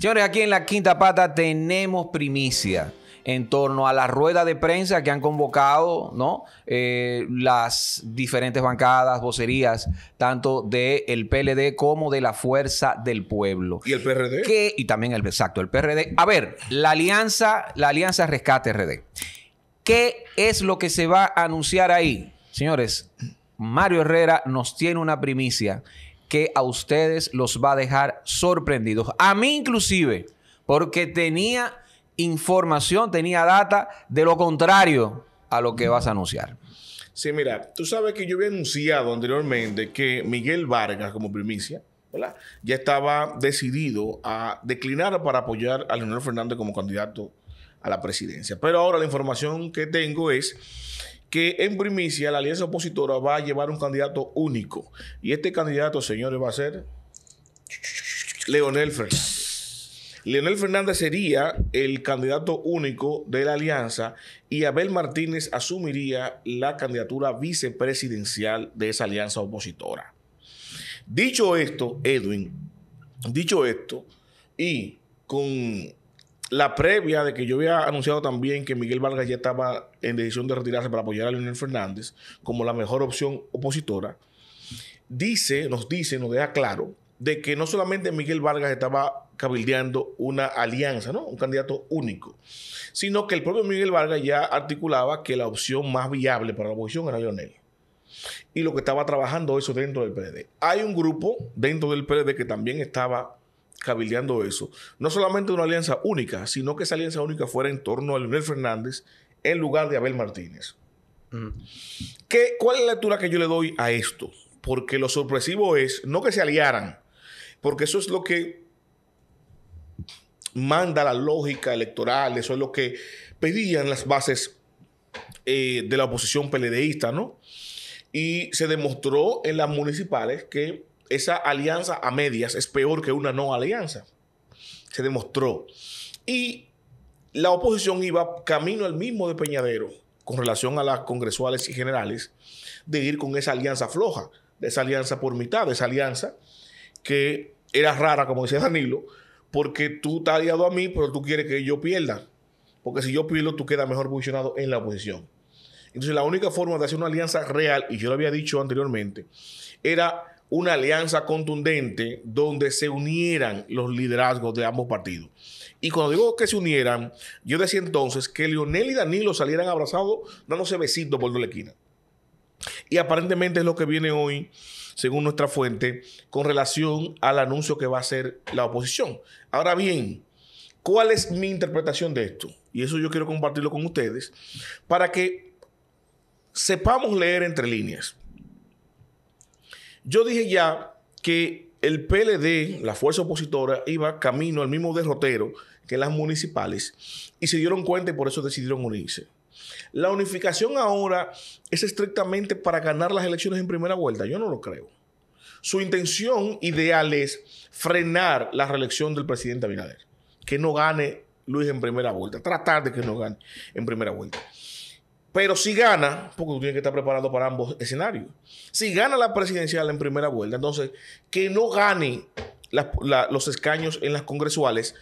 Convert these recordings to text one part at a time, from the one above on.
Señores, aquí en la quinta pata tenemos primicia en torno a la rueda de prensa que han convocado ¿no? Eh, las diferentes bancadas, vocerías, tanto del de PLD como de la Fuerza del Pueblo. ¿Y el PRD? y también el exacto, el PRD. A ver, la alianza, la alianza Rescate RD. ¿Qué es lo que se va a anunciar ahí? Señores, Mario Herrera nos tiene una primicia que a ustedes los va a dejar sorprendidos. A mí inclusive, porque tenía información, tenía data de lo contrario a lo que vas a anunciar. Sí, mira, tú sabes que yo había anunciado anteriormente que Miguel Vargas, como primicia, ¿verdad? ya estaba decidido a declinar para apoyar a Leonel Fernández como candidato a la presidencia. Pero ahora la información que tengo es que en primicia la alianza opositora va a llevar un candidato único. Y este candidato, señores, va a ser Leonel Fernández. Leonel Fernández sería el candidato único de la alianza y Abel Martínez asumiría la candidatura vicepresidencial de esa alianza opositora. Dicho esto, Edwin, dicho esto, y con la previa de que yo había anunciado también que Miguel Vargas ya estaba en decisión de retirarse para apoyar a Leonel Fernández como la mejor opción opositora, dice, nos dice, nos deja claro, de que no solamente Miguel Vargas estaba cabildeando una alianza, ¿no? Un candidato único, sino que el propio Miguel Vargas ya articulaba que la opción más viable para la oposición era Leonel. Y lo que estaba trabajando eso dentro del PLD. Hay un grupo dentro del PLD que también estaba cabildeando eso. No solamente una alianza única, sino que esa alianza única fuera en torno a Leonel Fernández en lugar de Abel Martínez. Mm. ¿Qué, ¿Cuál es la lectura que yo le doy a esto? Porque lo sorpresivo es, no que se aliaran, porque eso es lo que manda la lógica electoral, eso es lo que pedían las bases eh, de la oposición peledeísta, ¿no? Y se demostró en las municipales que esa alianza a medias es peor que una no alianza. Se demostró. Y la oposición iba camino al mismo de Peñadero con relación a las congresuales y generales de ir con esa alianza floja, de esa alianza por mitad, de esa alianza que era rara, como decía Danilo, porque tú estás aliado a mí, pero tú quieres que yo pierda. Porque si yo pierdo, tú quedas mejor posicionado en la oposición. Entonces, la única forma de hacer una alianza real, y yo lo había dicho anteriormente, era una alianza contundente donde se unieran los liderazgos de ambos partidos. Y cuando digo que se unieran, yo decía entonces que Lionel y Danilo salieran abrazados dándose besitos por la esquina. Y aparentemente es lo que viene hoy, según nuestra fuente, con relación al anuncio que va a hacer la oposición. Ahora bien, ¿cuál es mi interpretación de esto? Y eso yo quiero compartirlo con ustedes para que sepamos leer entre líneas. Yo dije ya que el PLD, la fuerza opositora, iba camino al mismo derrotero que las municipales y se dieron cuenta y por eso decidieron unirse. La unificación ahora es estrictamente para ganar las elecciones en primera vuelta. Yo no lo creo. Su intención ideal es frenar la reelección del presidente Abinader. Que no gane Luis en primera vuelta. Tratar de que no gane en primera vuelta. Pero si gana, porque tú tienes que estar preparado para ambos escenarios, si gana la presidencial en primera vuelta, entonces que no gane los escaños en las congresuales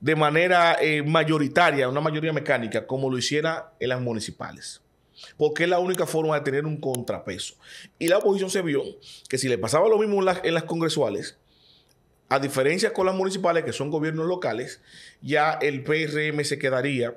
de manera eh, mayoritaria, una mayoría mecánica, como lo hiciera en las municipales. Porque es la única forma de tener un contrapeso. Y la oposición se vio que si le pasaba lo mismo las, en las congresuales, a diferencia con las municipales, que son gobiernos locales, ya el PRM se quedaría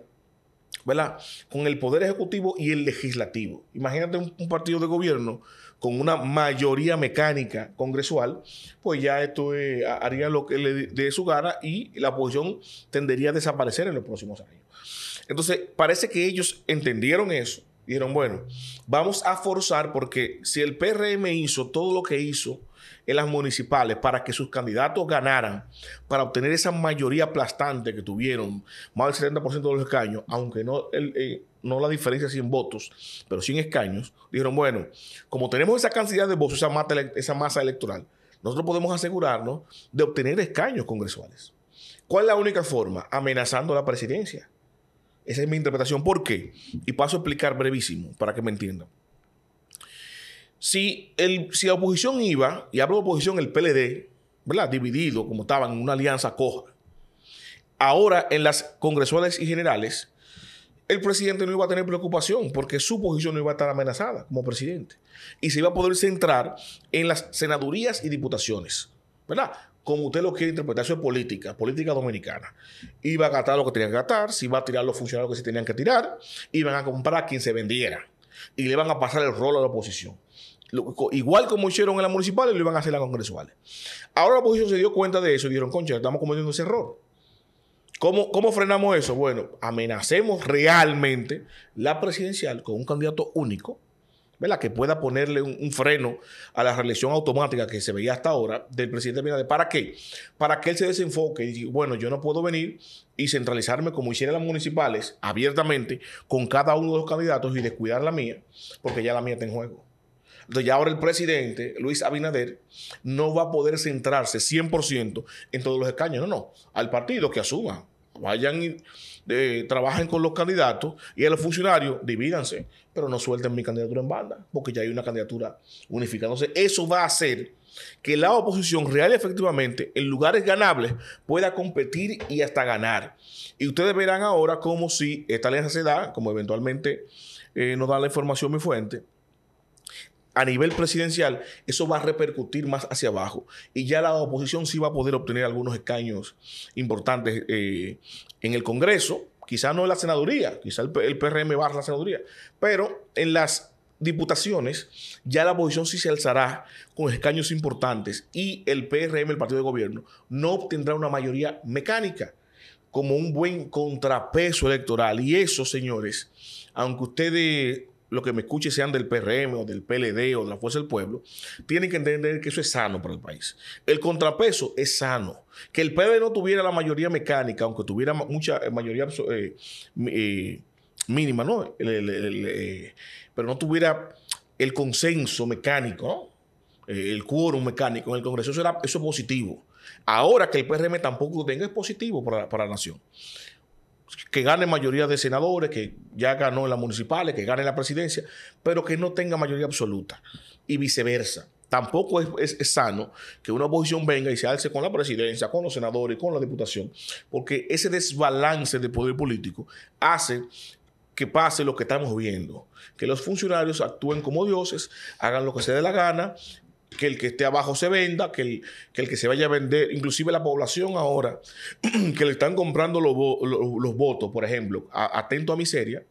¿verdad? Con el Poder Ejecutivo y el Legislativo. Imagínate un, partido de gobierno con una mayoría mecánica congresual, pues ya esto eh, haría lo que le dé su gana y la oposición tendería a desaparecer en los próximos años. Entonces, parece que ellos entendieron eso. Dijeron, bueno, vamos a forzar porque si el PRM hizo todo lo que hizo, en las municipales para que sus candidatos ganaran, para obtener esa mayoría aplastante que tuvieron, más del 70% de los escaños, aunque no, eh, no la diferencia sin votos, pero sin escaños, dijeron, bueno, como tenemos esa cantidad de votos, esa masa, esa masa electoral, nosotros podemos asegurarnos de obtener escaños congresuales. ¿Cuál es la única forma? Amenazando la presidencia. Esa es mi interpretación. ¿Por qué? Y paso a explicar brevísimo para que me entiendan. Si, si la oposición iba, y hablo de oposición, el PLD, ¿verdad? Dividido, como estaban, en una alianza coja. Ahora, en las congresuales y generales, el presidente no iba a tener preocupación porque su posición no iba a estar amenazada como presidente. Y se iba a poder centrar en las senadurías y diputaciones, ¿verdad? Como usted lo quiere interpretar, eso es política, política dominicana. Iba a gastar lo que tenía que gastar, si iba a tirar los funcionarios que se tenían que tirar, iban a comprar a quien se vendiera y le van a pasar el rol a la oposición. Igual como hicieron en las municipales, lo iban a hacer en las congresuales. Ahora la oposición se dio cuenta de eso y dijeron, concha, estamos cometiendo ese error. ¿Cómo, ¿Cómo frenamos eso? Bueno, amenacemos realmente la presidencial con un candidato único, ¿verdad? Que pueda ponerle un, freno a la reelección automática que se veía hasta ahora del presidente de ¿Para qué? Para que él se desenfoque y diga, bueno, yo no puedo venir y centralizarme como hicieron las municipales abiertamente con cada uno de los candidatos y descuidar la mía, porque ya la mía está en juego. Entonces ya ahora el presidente, Luis Abinader, no va a poder centrarse 100% en todos los escaños, no, no, al partido que asuma. Vayan y eh, trabajen con los candidatos y a los funcionarios divídanse, pero no suelten mi candidatura en banda, porque ya hay una candidatura unificada. Entonces, eso va a hacer que la oposición real y efectivamente en lugares ganables pueda competir y hasta ganar. Y ustedes verán ahora cómo si esta alianza se da, como eventualmente eh, nos da la información mi fuente, a nivel presidencial, eso va a repercutir más hacia abajo. Y ya la oposición sí va a poder obtener algunos escaños importantes eh, en el Congreso, quizá no en la senaduría, quizá el, PRM va a la senaduría, pero en las diputaciones, ya la oposición sí se alzará con escaños importantes y el PRM, el partido de gobierno, no obtendrá una mayoría mecánica como un buen contrapeso electoral. Y eso, señores, aunque ustedes lo que me escuche sean del PRM o del PLD o de la Fuerza del Pueblo, tienen que entender que eso es sano para el país. El contrapeso es sano. Que el PLD no tuviera la mayoría mecánica, aunque tuviera mucha mayoría mínima, pero no tuviera el consenso mecánico, eh, el quórum mecánico en el Congreso, eso, era, eso es positivo. Ahora que el PRM tampoco lo tenga es positivo para, para la nación que gane mayoría de senadores, que ya ganó en las municipales, que gane en la presidencia, pero que no tenga mayoría absoluta y viceversa. Tampoco es, sano que una oposición venga y se alce con la presidencia, con los senadores, con la diputación, porque ese desbalance de poder político hace que pase lo que estamos viendo, que los funcionarios actúen como dioses, hagan lo que se dé la gana, que el que esté abajo se venda, que el que, se vaya a vender, inclusive la población ahora que le están comprando los, votos, por ejemplo, atento a miseria,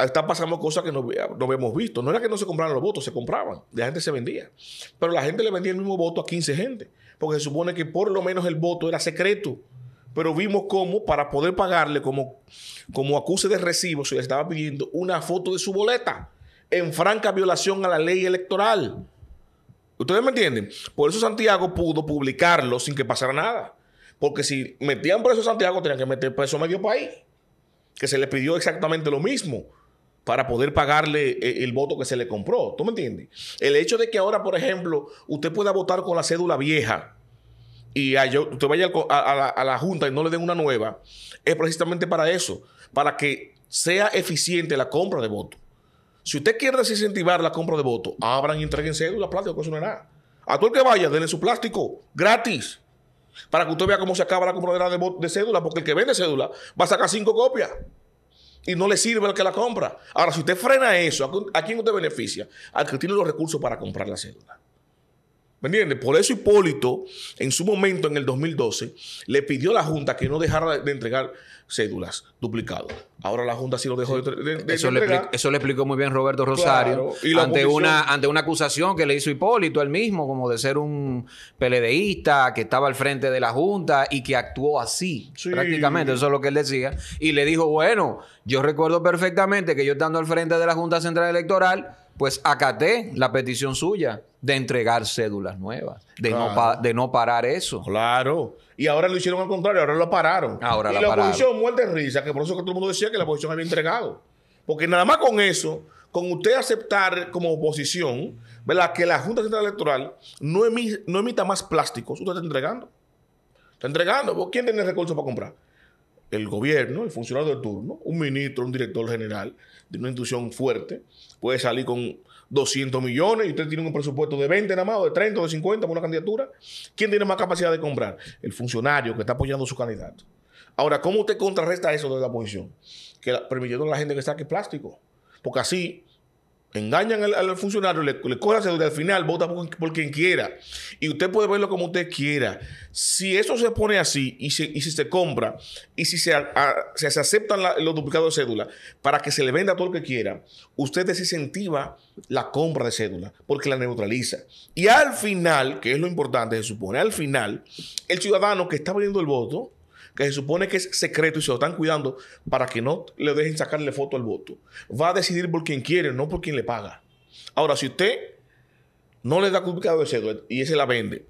...está pasando cosas que no, no habíamos visto. No era que no se compraran los votos, se compraban, la gente se vendía. Pero la gente le vendía el mismo voto a 15 gente, porque se supone que por lo menos el voto era secreto. Pero vimos cómo, para poder pagarle como, como acuse de recibo, se le estaba pidiendo una foto de su boleta en franca violación a la ley electoral. ¿Ustedes me entienden? Por eso Santiago pudo publicarlo sin que pasara nada. Porque si metían preso a Santiago, tenían que meter preso a medio país. Que se le pidió exactamente lo mismo para poder pagarle eh, el voto que se le compró. ¿Tú me entiendes? El hecho de que ahora, por ejemplo, usted pueda votar con la cédula vieja y usted vaya a la, a la Junta y no le den una nueva, es precisamente para eso, para que sea eficiente la compra de votos. Si usted quiere desincentivar la compra de votos, abran y entreguen cédulas, plástico, eso no nada. A todo el que vaya, denle su plástico, gratis. Para que usted vea cómo se acaba la compra de, de cédula, porque el que vende cédula va a sacar cinco copias y no le sirve al que la compra. Ahora, si usted frena eso, ¿a quién usted beneficia? Al que tiene los recursos para comprar la cédula. ¿Me entiende? Por eso Hipólito, en su momento, en el 2012, le pidió a la Junta que no dejara de entregar cédulas, duplicado. Ahora la Junta sí lo dejó de, eso, Le, explicó muy bien Roberto Rosario ante, una, ante una acusación que le hizo Hipólito él mismo, como de ser un peledeísta que estaba al frente de la Junta y que actuó así, prácticamente, eso es lo que él decía. Y le dijo, bueno, yo recuerdo perfectamente que yo estando al frente de la Junta Central Electoral, pues acaté la petición suya de entregar cédulas nuevas, de, no, parar eso. Claro. Y ahora lo hicieron al contrario, ahora lo pararon. Ahora y la, oposición muerde risa, que por eso que todo el mundo decía que la oposición había entregado. Porque nada más con eso, con usted aceptar como oposición, ¿verdad? Que la Junta Central Electoral no, emita, no emita más plásticos, usted está entregando. Está entregando. ¿Quién tiene recursos para comprar? el gobierno, el funcionario de turno, un ministro, un director general de una institución fuerte, puede salir con 200 millones y usted tiene un presupuesto de 20 nada más, de 30, o de 50 por una candidatura. ¿Quién tiene más capacidad de comprar? El funcionario que está apoyando a su candidato. Ahora, ¿cómo usted contrarresta eso de la oposición? Que permitiendo a la gente que saque plástico. Porque así Engañan al, funcionario, le, la cédula al final vota por, quien quiera. Y usted puede verlo como usted quiera. Si eso se pone así y, si se compra y si se, se, aceptan los duplicados de cédula para que se le venda a todo lo que quiera, usted desincentiva la compra de cédula porque la neutraliza. Y al final, que es lo importante, se supone, al final, el ciudadano que está vendiendo el voto que se supone que es secreto y se lo están cuidando para que no le dejen sacarle foto al voto. Va a decidir por quien quiere, no por quien le paga. Ahora, si usted no le da publicado ese y ese la vende,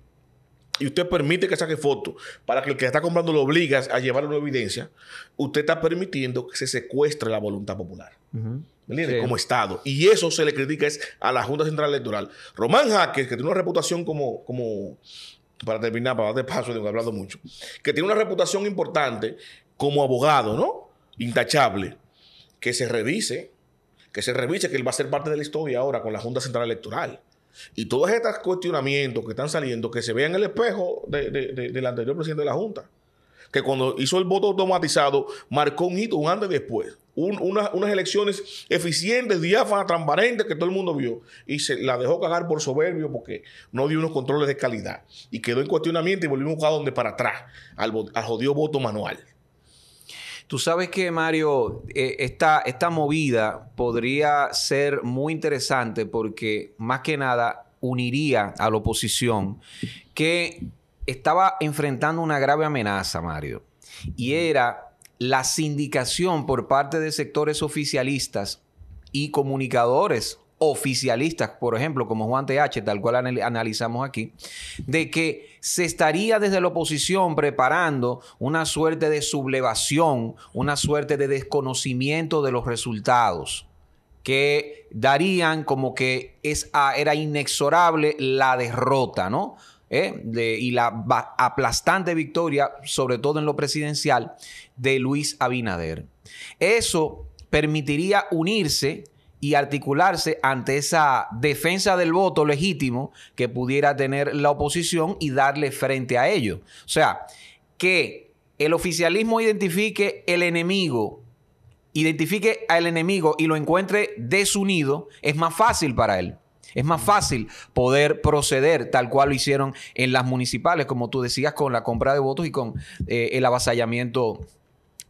y usted permite que saque foto para que el que está comprando lo obligas a llevar una evidencia, usted está permitiendo que se secuestre la voluntad popular. Como Estado. Y eso se le critica es a la Junta Central Electoral. Román Jaque, que tiene una reputación como, como para terminar, para darte paso de un hablado mucho, que tiene una reputación importante como abogado, ¿no? Intachable. Que se revise, que se revise que él va a ser parte de la historia ahora con la Junta Central Electoral. Y todos estos cuestionamientos que están saliendo, que se vean en el espejo del anterior presidente de la Junta que cuando hizo el voto automatizado marcó un hito, un antes y después. unas elecciones eficientes, diáfanas, transparentes, que todo el mundo vio. Y se la dejó cagar por soberbio porque no dio unos controles de calidad. Y quedó en cuestionamiento y volvimos a donde para atrás, al, jodido voto manual. Tú sabes que, Mario, eh, esta, esta movida podría ser muy interesante porque, más que nada, uniría a la oposición que estaba enfrentando una grave amenaza, Mario, y era la sindicación por parte de sectores oficialistas y comunicadores oficialistas, por ejemplo, como Juan H., tal cual analizamos aquí, de que se estaría desde la oposición preparando una suerte de sublevación, una suerte de desconocimiento de los resultados que darían como que es, era inexorable la derrota, ¿no? ¿eh? y la aplastante victoria, sobre todo en lo presidencial, de Luis Abinader. Eso permitiría unirse y articularse ante esa defensa del voto legítimo que pudiera tener la oposición y darle frente a ello. O sea, que el oficialismo identifique el enemigo, identifique al enemigo y lo encuentre desunido, es más fácil para él. Es más fácil poder proceder tal cual lo hicieron en las municipales, como tú decías, con la compra de votos y con eh, el avasallamiento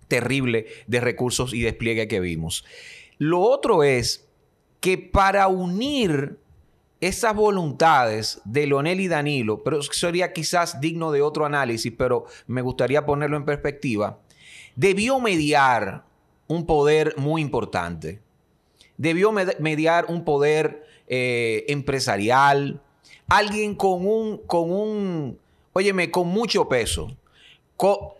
terrible de recursos y despliegue que vimos. Lo otro es que para unir esas voluntades de Leonel y Danilo, pero sería quizás digno de otro análisis, pero me gustaría ponerlo en perspectiva, debió mediar un poder muy importante. Debió mediar un poder eh, empresarial, alguien con un, con un, óyeme, con mucho peso,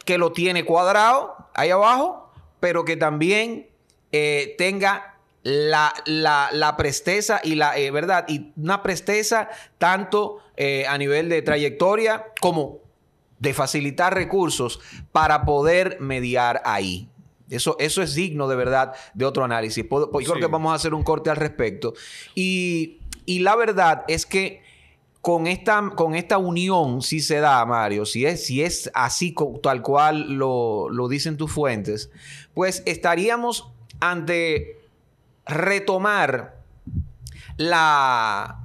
que lo tiene cuadrado ahí abajo, pero que también eh, tenga la, la, la, presteza y la eh, verdad, y una presteza tanto a nivel de trayectoria como de facilitar recursos para poder mediar ahí. Eso, eso es digno de verdad de otro análisis. Pues, yo creo que vamos a hacer un corte al respecto. Y, la verdad es que con esta, con esta unión si se da, Mario, si es, si es así tal cual lo, lo dicen tus fuentes, pues estaríamos ante retomar la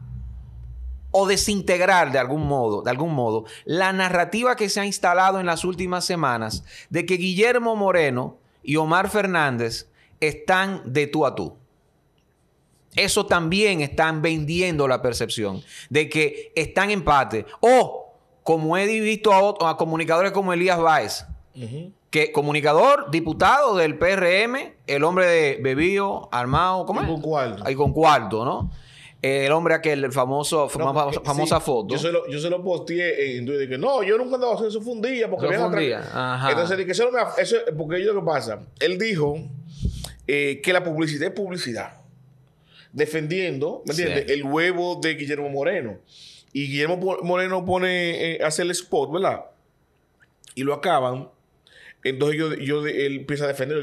o desintegrar de algún modo, de algún modo, la narrativa que se ha instalado en las últimas semanas de que Guillermo Moreno y Omar Fernández están de tú a tú. Eso también están vendiendo la percepción de que están en empate. O, como he visto a, a comunicadores como Elías Báez, que comunicador, diputado del PRM, el hombre de bebido, armado, ¿cómo es? con cuarto. con cuarto, ¿no? el hombre aquel, el famoso, eh, famosa foto. Yo se, lo, yo se lo posteé en Twitter que no, yo nunca andaba haciendo su fundilla porque me día. Ajá. Entonces, que eso, me, eso porque yo lo que pasa, él dijo eh, que la publicidad es publicidad. Defendiendo, ¿me entiendes? El huevo de Guillermo Moreno. Y Guillermo Moreno pone, eh, hace el spot, ¿verdad? Y lo acaban. Entonces yo, yo él empieza a defender,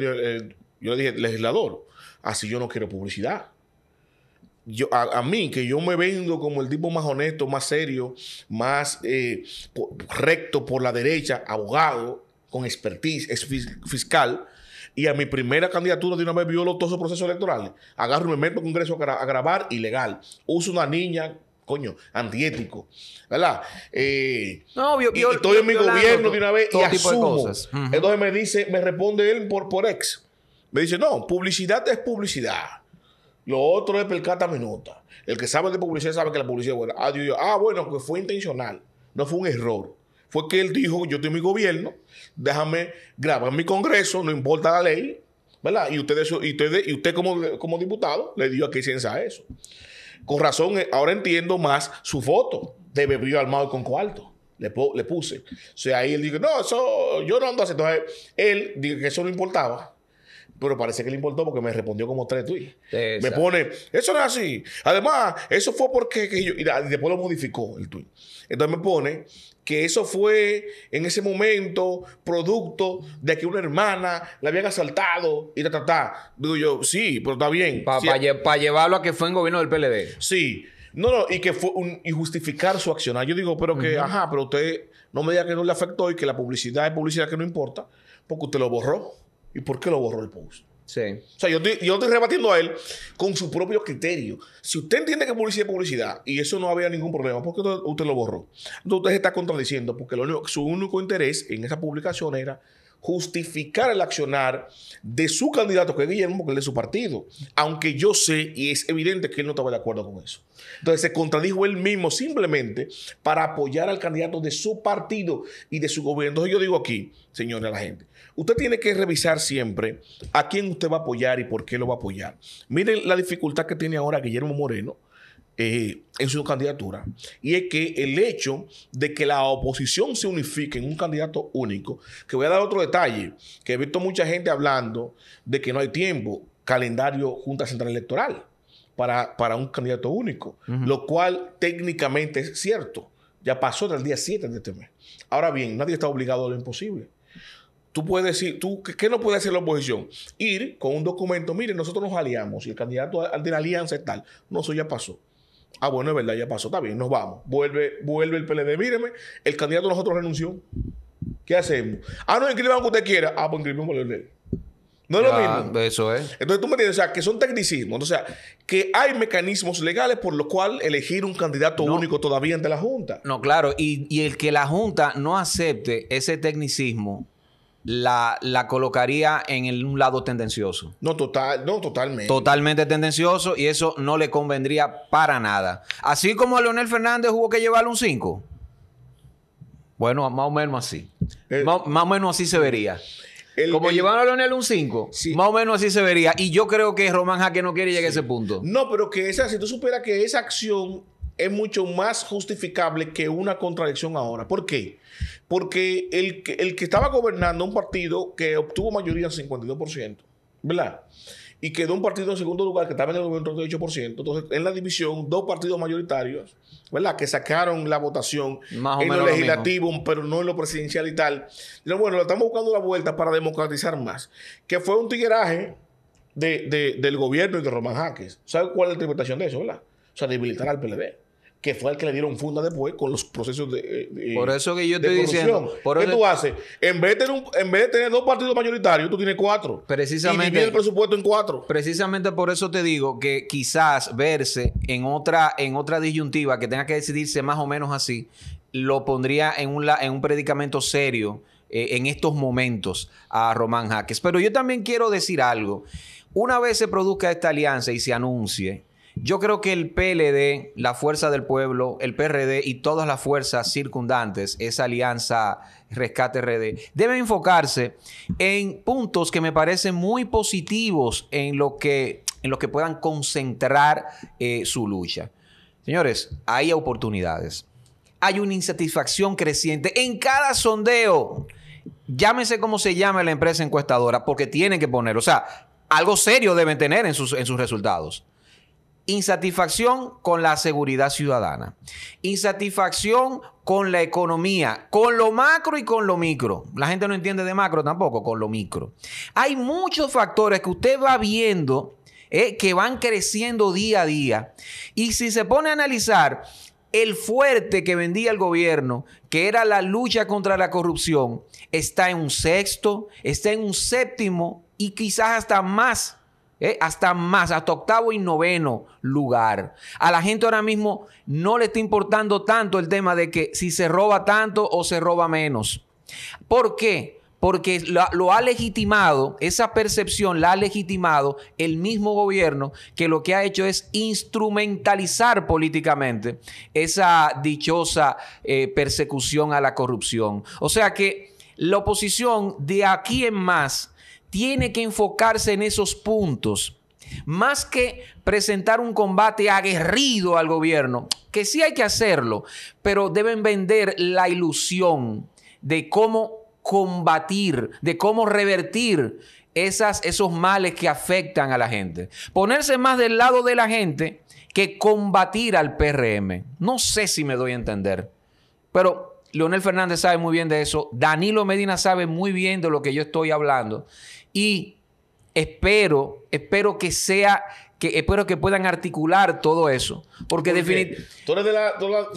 yo le dije, legislador, así yo no quiero publicidad a, mí, que yo me vendo como el tipo más honesto, más serio, más eh, recto por la derecha, abogado, con expertise, es fiscal, y a mi primera candidatura de una vez violo todos esos procesos electorales. Agarro y me meto al Congreso a, grabar ilegal. Uso una niña, coño, antiético, ¿verdad? Eh, no, y, estoy en mi gobierno de una vez y asumo. Entonces me dice, me responde él por, por ex. Me dice, no, publicidad es publicidad. Lo otro es percata minuta. El que sabe de publicidad sabe que la publicidad es buena. Ah, ah bueno, que fue intencional. No fue un error. Fue que él dijo, yo tengo mi gobierno, déjame grabar mi congreso, no importa la ley, ¿verdad? Y usted, y y usted como, como diputado le dio aquí ciencia a eso. Con razón, eh, ahora entiendo más su foto de bebido armado y con cuarto. Le, le, puse. O sea, ahí él dijo, no, eso yo no ando así. Entonces, él dijo que eso no importaba. Pero parece que le importó porque me respondió como tres tweets. Me pone, eso no es así. Además, eso fue porque yo, y después lo modificó el tuit. Entonces me pone que eso fue en ese momento producto de que una hermana la habían asaltado y ta, ta, ta. Digo yo, sí, pero está bien. Para llevarlo a que fue en gobierno del PLD. Sí. No, no, y que fue un, justificar su accionar. Yo digo, pero que, ajá, pero usted no me diga que no le afectó y que la publicidad es publicidad que no importa, porque usted lo borró. ¿Y por qué lo borró el post? Sí. O sea, yo estoy, rebatiendo a él con su propio criterio. Si usted entiende que publicidad es publicidad y eso no había ningún problema, ¿por qué usted lo borró? Entonces usted se está contradiciendo porque su único interés en esa publicación era justificar el accionar de su candidato, que es Guillermo, que es de su partido. Aunque yo sé y es evidente que él no estaba de acuerdo con eso. Entonces se contradijo él mismo simplemente para apoyar al candidato de su partido y de su gobierno. Entonces yo digo aquí, señores, a la gente, usted tiene que revisar siempre a quién usted va a apoyar y por qué lo va a apoyar. Miren la dificultad que tiene ahora Guillermo Moreno eh, en su candidatura, y es que el hecho de que la oposición se unifique en un candidato único, que voy a dar otro detalle, que he visto mucha gente hablando de que no hay tiempo, calendario Junta Central Electoral para, para un candidato único, lo cual técnicamente es cierto, ya pasó del día 7 de este mes. Ahora bien, nadie está obligado a lo imposible. Tú puedes decir, tú, ¿qué, no puede hacer la oposición? Ir con un documento, mire, nosotros nos aliamos y el candidato al de la alianza es tal. No, eso ya pasó. Ah, bueno, es verdad, ya pasó. Está bien, nos vamos. Vuelve, vuelve el PLD. Míreme, el candidato nosotros renunció. ¿Qué hacemos? Ah, no, inscriban lo que usted quiera. Ah, pues inscribimos el No es lo mismo. Eso es. Entonces tú me entiendes. o sea, que son tecnicismos. O sea, que hay mecanismos legales por los cuales elegir un candidato único todavía ante la Junta. No, claro. Y, y el que la Junta no acepte ese tecnicismo la, colocaría en un lado tendencioso. No, total, no, totalmente. Totalmente tendencioso y eso no le convendría para nada. Así como a Leonel Fernández hubo que llevarle un 5. Bueno, más o menos así. Eh, más, o menos así se vería. como llevar llevaron a Leonel un 5, sí. más o menos así se vería. Y yo creo que Román Jaque no quiere llegar a ese punto. No, pero que esa, si tú supieras que esa acción es mucho más justificable que una contradicción ahora. ¿Por qué? Porque el, que estaba gobernando un partido que obtuvo mayoría en 52%, ¿verdad? Y quedó un partido en segundo lugar que estaba en el gobierno 38%. Entonces, en la división, dos partidos mayoritarios, ¿verdad? Que sacaron la votación en lo legislativo, pero no en lo presidencial y tal. Pero bueno, lo estamos buscando la vuelta para democratizar más. Que fue un tigueraje del gobierno y de Román Jaques. ¿Sabe cuál es la interpretación de eso, verdad? O sea, debilitar al PLD que fue el que le dieron funda después con los procesos de, eh, Por eso que yo estoy diciendo. Por ¿Qué tú haces? En vez, de tener en vez tener dos partidos mayoritarios, tú tienes cuatro. Precisamente. Y el presupuesto en cuatro. Precisamente por eso te digo que quizás verse en otra, en otra disyuntiva que tenga que decidirse más o menos así, lo pondría en un, en un predicamento serio eh, en estos momentos a Román Jaques. Pero yo también quiero decir algo. Una vez se produzca esta alianza y se anuncie, yo creo que el PLD, la Fuerza del Pueblo, el PRD y todas las fuerzas circundantes, esa alianza Rescate RD, deben enfocarse en puntos que me parecen muy positivos en lo que, en lo que puedan concentrar eh, su lucha. Señores, hay oportunidades. Hay una insatisfacción creciente en cada sondeo. Llámese como se llame la empresa encuestadora, porque tienen que poner, o sea, algo serio deben tener en sus, en sus resultados. Insatisfacción con la seguridad ciudadana. Insatisfacción con la economía, con lo macro y con lo micro. La gente no entiende de macro tampoco, con lo micro. Hay muchos factores que usted va viendo eh, que van creciendo día a día. Y si se pone a analizar el fuerte que vendía el gobierno, que era la lucha contra la corrupción, está en un sexto, está en un séptimo y quizás hasta más ¿eh? hasta más, hasta octavo y noveno lugar. A la gente ahora mismo no le está importando tanto el tema de que si se roba tanto o se roba menos. ¿Por qué? Porque lo, ha legitimado, esa percepción la ha legitimado el mismo gobierno que lo que ha hecho es instrumentalizar políticamente esa dichosa eh, persecución a la corrupción. O sea que la oposición de aquí en más tiene que enfocarse en esos puntos, más que presentar un combate aguerrido al gobierno, que sí hay que hacerlo, pero deben vender la ilusión de cómo combatir, de cómo revertir esos males que afectan a la gente. Ponerse más del lado de la gente que combatir al PRM. No sé si me doy a entender, pero Leonel Fernández sabe muy bien de eso, Danilo Medina sabe muy bien de lo que yo estoy hablando y espero, espero que sea, que espero que puedan articular todo eso. Porque definitivamente... ¿Tú,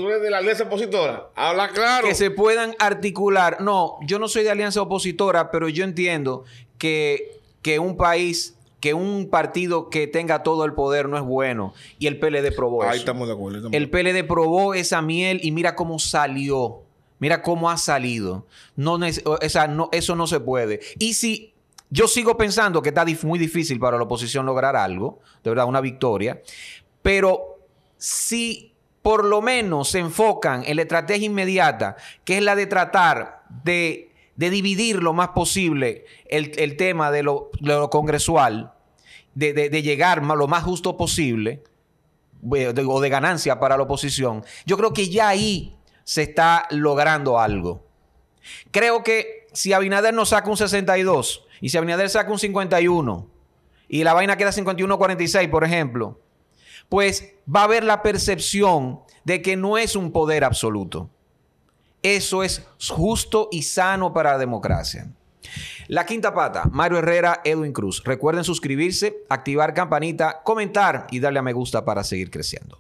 eres de la, alianza opositora. Habla claro. Que se puedan articular. No, yo no soy de alianza opositora, pero yo entiendo que, que un país que un partido que tenga todo el poder no es bueno. Y el PLD probó Ahí estamos de acuerdo. el PLD probó esa miel y mira cómo salió. Mira cómo ha salido. No, no, eso no se puede. Y si yo sigo pensando que está muy difícil para la oposición lograr algo, de verdad, una victoria, pero si por lo menos se enfocan en la estrategia inmediata, que es la de tratar de, dividir lo más posible el, tema de lo, congresual, de, de, llegar lo más justo posible, eh, o de ganancia para la oposición, yo creo que ya ahí se está logrando algo. Creo que si Abinader no saca un 62, y si Abinader saca un 51 y la vaina queda 51-46, por ejemplo, pues va a haber la percepción de que no es un poder absoluto. Eso es justo y sano para la democracia. La quinta pata, Mario Herrera, Edwin Cruz. Recuerden suscribirse, activar campanita, comentar y darle a me gusta para seguir creciendo.